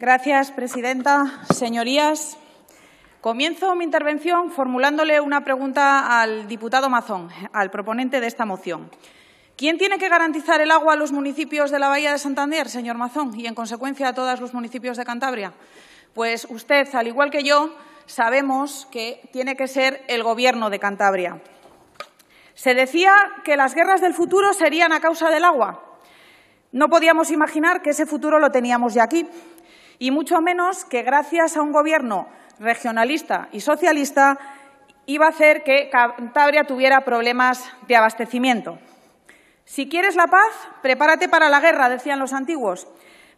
Gracias, presidenta. Señorías, comienzo mi intervención formulándole una pregunta al diputado Mazón, al proponente de esta moción. ¿Quién tiene que garantizar el agua a los municipios de la Bahía de Santander, señor Mazón, y en consecuencia a todos los municipios de Cantabria? Pues usted, al igual que yo, sabemos que tiene que ser el Gobierno de Cantabria. Se decía que las guerras del futuro serían a causa del agua. No podíamos imaginar que ese futuro lo teníamos ya aquí y mucho menos que gracias a un Gobierno regionalista y socialista iba a hacer que Cantabria tuviera problemas de abastecimiento. Si quieres la paz, prepárate para la guerra, decían los antiguos.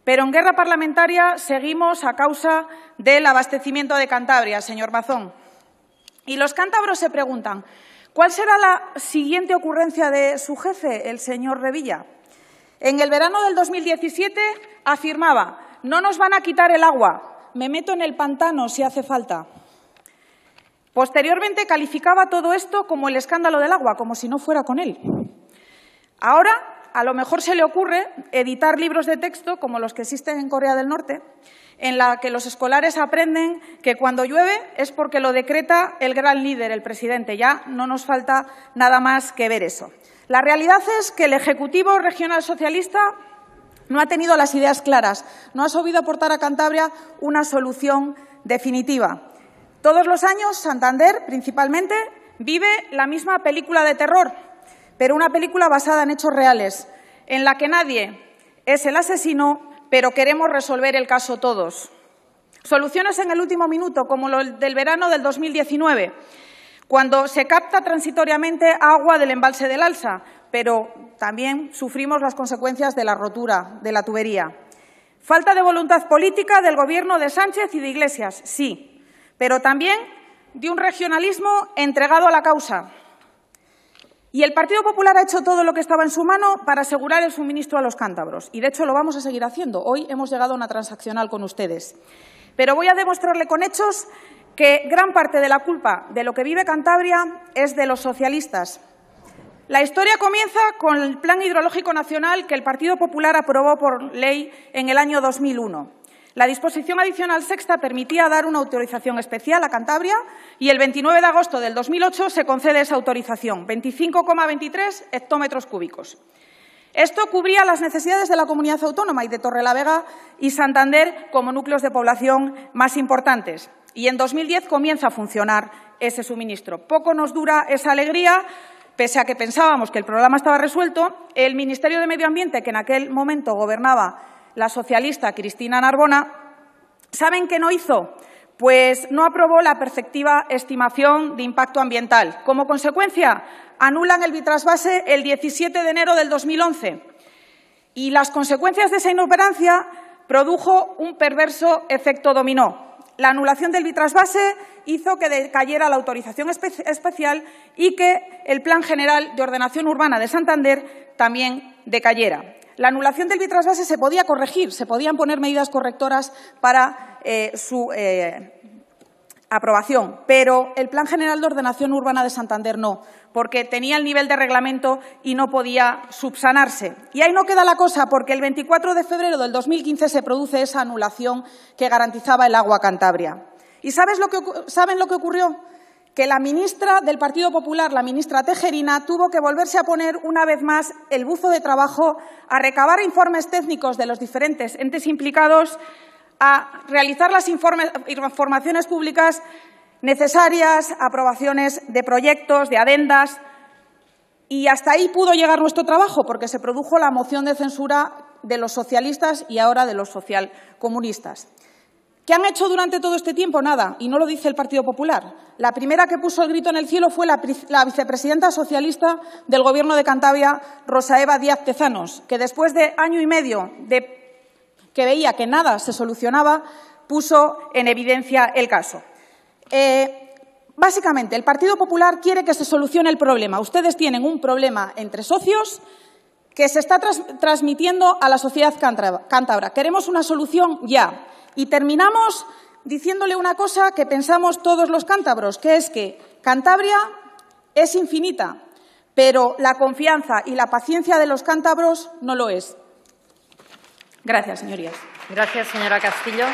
Pero en guerra parlamentaria seguimos a causa del abastecimiento de Cantabria, señor Mazón. Y los cántabros se preguntan, ¿cuál será la siguiente ocurrencia de su jefe, el señor Revilla? En el verano del 2017 afirmaba, no nos van a quitar el agua, me meto en el pantano si hace falta. Posteriormente calificaba todo esto como el escándalo del agua, como si no fuera con él. Ahora, a lo mejor se le ocurre editar libros de texto, como los que existen en Corea del Norte, en la que los escolares aprenden que cuando llueve es porque lo decreta el gran líder, el presidente. Ya no nos falta nada más que ver eso. La realidad es que el Ejecutivo Regional Socialista no ha tenido las ideas claras, no ha sabido aportar a Cantabria una solución definitiva. Todos los años, Santander, principalmente, vive la misma película de terror, pero una película basada en hechos reales, en la que nadie es el asesino, pero queremos resolver el caso todos. Soluciones en el último minuto, como lo del verano del 2019. Cuando se capta transitoriamente agua del embalse del Alsa, pero también sufrimos las consecuencias de la rotura de la tubería. Falta de voluntad política del Gobierno de Sánchez y de Iglesias, sí, pero también de un regionalismo entregado a la causa. Y el Partido Popular ha hecho todo lo que estaba en su mano para asegurar el suministro a los cántabros. Y, de hecho, lo vamos a seguir haciendo. Hoy hemos llegado a una transaccional con ustedes. Pero voy a demostrarle con hechos que gran parte de la culpa de lo que vive Cantabria es de los socialistas. La historia comienza con el Plan Hidrológico Nacional que el Partido Popular aprobó por ley en el año 2001. La disposición adicional sexta permitía dar una autorización especial a Cantabria y el 29 de agosto del 2008 se concede esa autorización, 25,23 hectómetros cúbicos. Esto cubría las necesidades de la comunidad autónoma y de Torrelavega y Santander como núcleos de población más importantes. Y en 2010 comienza a funcionar ese suministro. Poco nos dura esa alegría, pese a que pensábamos que el problema estaba resuelto. El Ministerio de Medio Ambiente, que en aquel momento gobernaba la socialista Cristina Narbona, ¿saben qué no hizo? pues no aprobó la perfectiva estimación de impacto ambiental. Como consecuencia, anulan el bitrasvase el 17 de enero del 2011 y las consecuencias de esa inoperancia produjo un perverso efecto dominó. La anulación del bitrasvase hizo que decayera la autorización especial y que el Plan General de Ordenación Urbana de Santander también decayera. La anulación del bitrasvase se podía corregir, se podían poner medidas correctoras para eh, su eh, aprobación, pero el Plan General de Ordenación Urbana de Santander no, porque tenía el nivel de reglamento y no podía subsanarse. Y ahí no queda la cosa, porque el 24 de febrero del 2015 se produce esa anulación que garantizaba el agua Cantabria. ¿Y sabes saben lo que ocurrió? que la ministra del Partido Popular, la ministra Tejerina, tuvo que volverse a poner una vez más el buzo de trabajo, a recabar informes técnicos de los diferentes entes implicados, a realizar las informaciones públicas necesarias, aprobaciones de proyectos, de adendas. Y hasta ahí pudo llegar nuestro trabajo, porque se produjo la moción de censura de los socialistas y ahora de los socialcomunistas. ¿Qué han hecho durante todo este tiempo? Nada, y no lo dice el Partido Popular. La primera que puso el grito en el cielo fue la, vicepresidenta socialista del Gobierno de Cantabria, Rosa Eva Díaz Tezanos, que después de año y medio de que veía que nada se solucionaba, puso en evidencia el caso. Eh, básicamente, el Partido Popular quiere que se solucione el problema. Ustedes tienen un problema entre socios que se está transmitiendo a la sociedad cántabra. Queremos una solución ya. Y terminamos diciéndole una cosa que pensamos todos los cántabros, que es que Cantabria es infinita, pero la confianza y la paciencia de los cántabros no lo es. Gracias, señorías. Gracias, señora Castillo.